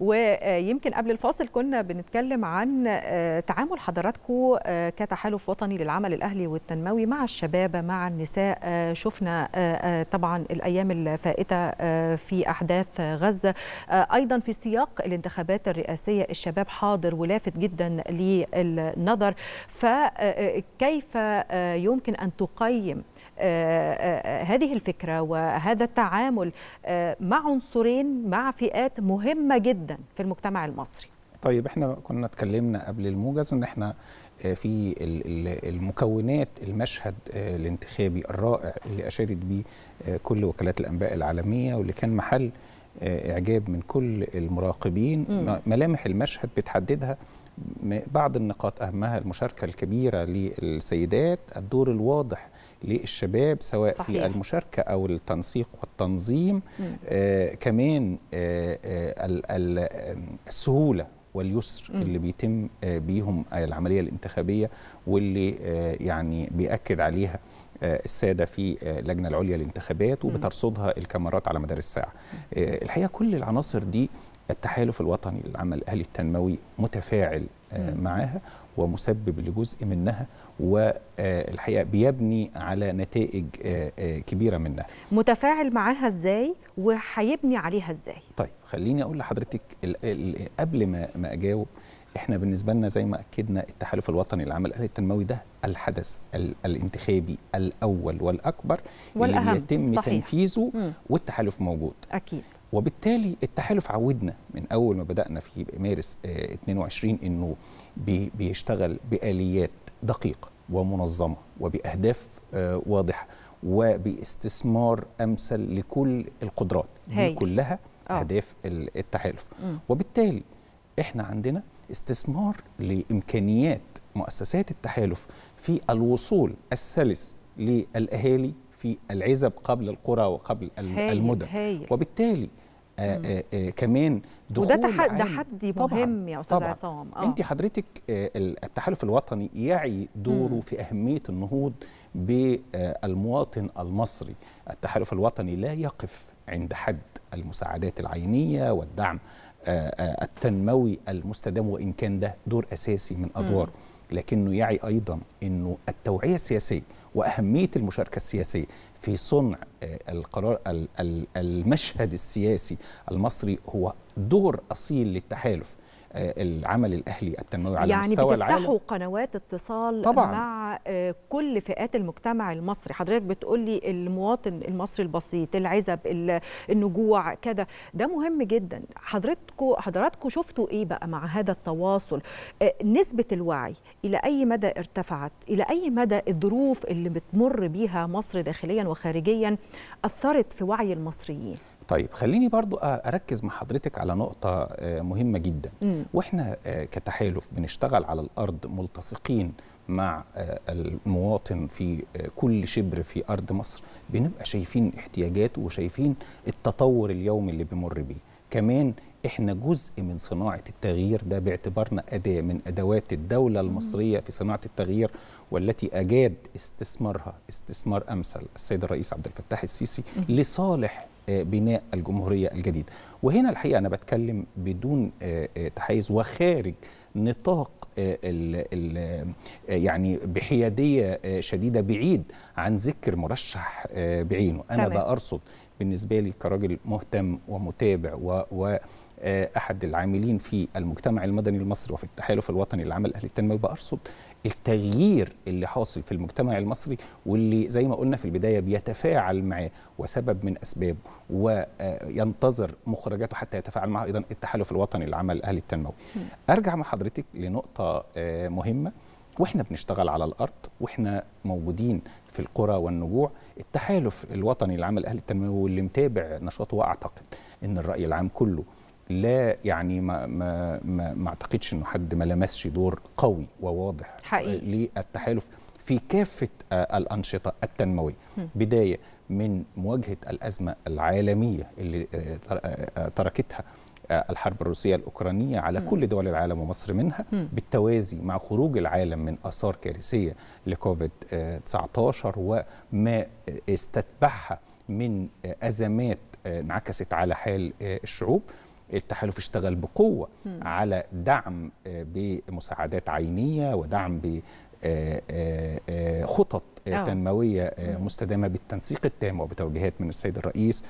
ويمكن قبل الفاصل كنا بنتكلم عن آه، تعامل حضراتكم آه، كتحالف وطني للعمل الأهلي والتنموي مع الشباب مع النساء آه، شفنا طبعا الأيام الفائتة في أحداث غزة أيضا في سياق الانتخابات الرئاسية الشباب حاضر ولافت جدا للنظر فكيف يمكن أن تقيم آه، آه، آه، هذه الفكره وهذا التعامل مع عنصرين مع فئات مهمه جدا في المجتمع المصري طيب احنا كنا اتكلمنا قبل الموجز ان احنا في المكونات المشهد الانتخابي الرائع اللي اشادت به كل وكالات الانباء العالميه واللي كان محل اعجاب من كل المراقبين ملامح المشهد بتحددها بعض النقاط اهمها المشاركه الكبيره للسيدات الدور الواضح للشباب سواء صحيح. في المشاركه او التنسيق والتنظيم آه كمان آه آه السهوله واليسر م. اللي بيتم آه، بيهم آه، العمليه الانتخابيه واللي آه، يعني بياكد عليها آه، الساده في آه، اللجنه العليا للانتخابات وبترصدها الكاميرات على مدار الساعه آه، الحقيقه كل العناصر دي التحالف الوطني للعمل الاهلي التنموي متفاعل معاها ومسبب لجزء منها والحقيقه بيبني على نتائج كبيره منها متفاعل معاها ازاي وهيبني عليها ازاي طيب خليني اقول لحضرتك قبل ما ما اجاوب احنا بالنسبه لنا زي ما اكدنا التحالف الوطني للعمل التنموي ده الحدث الانتخابي الاول والاكبر والأهم. اللي بيتم صحيح. تنفيذه مم. والتحالف موجود اكيد وبالتالي التحالف عودنا من اول ما بدانا في مارس 22 آه، انه بيشتغل باليات دقيقه ومنظمه وباهداف آه، واضحه وباستثمار امثل لكل القدرات هي. دي كلها أوه. اهداف التحالف مم. وبالتالي احنا عندنا استثمار لامكانيات مؤسسات التحالف في الوصول السلس للاهالي في العزب قبل القرى وقبل المدن هايل. وبالتالي آآ آه، آآ آه، آه، كمان دخول وده تح... تحدي مهم يا استاذ عصام اه انت حضرتك التحالف الوطني يعي دوره مم. في اهميه النهوض بالمواطن المصري التحالف الوطني لا يقف عند حد المساعدات العينيه والدعم آه، آه، التنموي المستدام وان كان ده دور اساسي من ادواره لكنه يعي ايضا انه التوعيه السياسيه واهميه المشاركه السياسيه في صنع آه، القرار المشهد السياسي المصري هو دور اصيل للتحالف آه، العمل الاهلي التنموي على يعني مستوى العالم يعني بتفتحوا قنوات اتصال طبعا. مع آه، كل فئات المجتمع المصري حضرتك بتقولي المواطن المصري البسيط العزب النجوع كده ده مهم جدا حضرتكوا حضراتكم شفتوا ايه بقى مع هذا التواصل آه، نسبه الوعي الى اي مدى ارتفعت الى اي مدى الظروف اللي بتمر بيها مصر داخليا وخارجيا اثرت في وعي المصريين طيب خليني برضو اركز مع حضرتك على نقطه آه، مهمه جدا م. واحنا آه، كتحالف بنشتغل على الارض ملتصقين مع آه، المواطن في كل شبر في ارض مصر بنبقى شايفين احتياجاته وشايفين التطور اليومي اللي بيمر بيه كمان احنا جزء من صناعه التغيير ده باعتبارنا اداه من ادوات الدوله المصريه في صناعه التغيير والتي اجاد استثمارها استثمار امثل السيد الرئيس عبد الفتاح السيسي لصالح آه، بناء الجمهورية الجديدة وهنا الحقيقة أنا بتكلم بدون آه، آه، تحيز وخارج نطاق الـ الـ يعني بحيادية شديدة بعيد عن ذكر مرشح بعينه أنا بقى أرصد بالنسبة لي كراجل مهتم ومتابع و, و آه، احد العاملين في المجتمع المدني المصري وفي التحالف الوطني للعمل اهل التنموي بارصد التغيير اللي حاصل في المجتمع المصري واللي زي ما قلنا في البدايه بيتفاعل معاه وسبب من اسبابه وينتظر مخرجاته حتى يتفاعل معه ايضا التحالف الوطني للعمل اهل التنموي. ارجع مع حضرتك لنقطه آه، مهمه واحنا بنشتغل على الارض واحنا موجودين في القرى والنجوع التحالف الوطني للعمل اهل التنموي واللي متابع نشاطه واعتقد ان الراي العام كله لا يعني ما ما ما, ما اعتقدش انه حد ما لمسش دور قوي وواضح حقيقي للتحالف في كافه آه، الانشطه التنمويه م. بدايه من مواجهه الازمه العالميه اللي آه، آه، تركتها الحرب الروسيه الاوكرانيه على م. كل دول العالم ومصر منها م. بالتوازي مع خروج العالم من اثار كارثيه لكوفيد 19 وما استتبعها من ازمات انعكست على حال الشعوب التحالف اشتغل بقوه على دعم آه، بمساعدات عينيه ودعم ب آه، آه، خطط أوه. تنموية مستدامة بالتنسيق التام وبتوجيهات من السيد الرئيس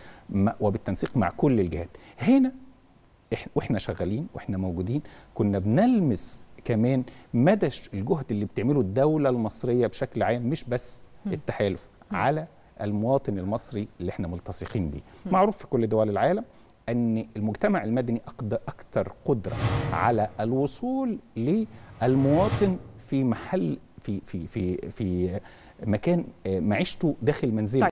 وبالتنسيق مع كل الجهات هنا واحنا شغالين واحنا موجودين كنا بنلمس كمان مدى الجهد اللي بتعمله الدولة المصرية بشكل عام مش بس التحالف على المواطن المصري اللي احنا ملتصقين بيه معروف في كل دول العالم أن المجتمع المدني أكثر قدرة على الوصول للمواطن في محل في في في في مكان آه، معيشته داخل منزله